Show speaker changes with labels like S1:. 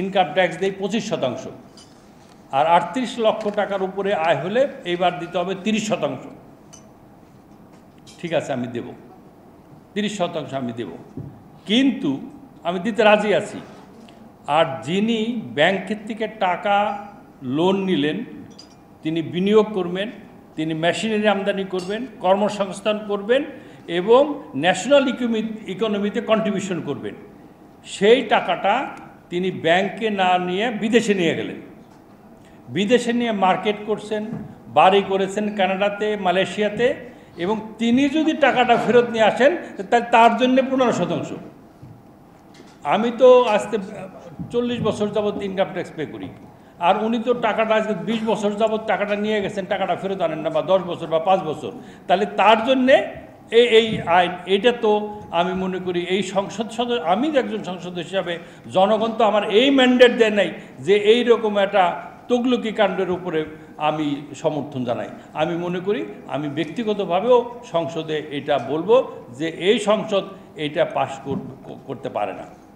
S1: income tax দেয় পঁচিশ শতাংশ আর আটত্রিশ লক্ষ টাকার উপরে আয় হলে এইবার দিতে হবে তিরিশ শতাংশ ঠিক আছে আমি দেব তিরিশ শতাংশ আমি দেব কিন্তু আমি দিতে রাজি আছি আর যিনি ব্যাংকের থেকে টাকা লোন নিলেন তিনি বিনিয়োগ করবেন তিনি মেশিনারি আমদানি করবেন কর্মসংস্থান করবেন এবং ন্যাশনাল ইকোনমিতে কন্ট্রিবিউশন করবেন সেই টাকাটা তিনি ব্যাংকে না নিয়ে বিদেশে নিয়ে গেলেন বিদেশে নিয়ে মার্কেট করছেন বাড়ি করেছেন কানাডাতে মালয়েশিয়াতে এবং তিনি যদি টাকাটা ফেরত নিয়ে আসেন তাহলে তার জন্যে পনেরো শতাংশ আমি তো আজকে চল্লিশ বছর যাবৎ ইনকাম ট্যাক্স পে করি আর উনি তো টাকাটা আজকে বিশ বছর যাবৎ টাকাটা নিয়ে গেছেন টাকাটা ফেরত আনেন না বা দশ বছর বা পাঁচ বছর তাহলে তার জন্যে এই আইন এটা তো আমি মনে করি এই সংসদ সদস্য আমি একজন সংসদ হিসাবে জনগণ তো আমার এই ম্যান্ডেট দেয় নাই যে এই রকম একটা তগলুকি কাণ্ডের উপরে আমি সমর্থন জানাই আমি মনে করি আমি ব্যক্তিগতভাবেও সংসদে এটা বলবো যে এই সংসদ এটা পাশ করতে পারে না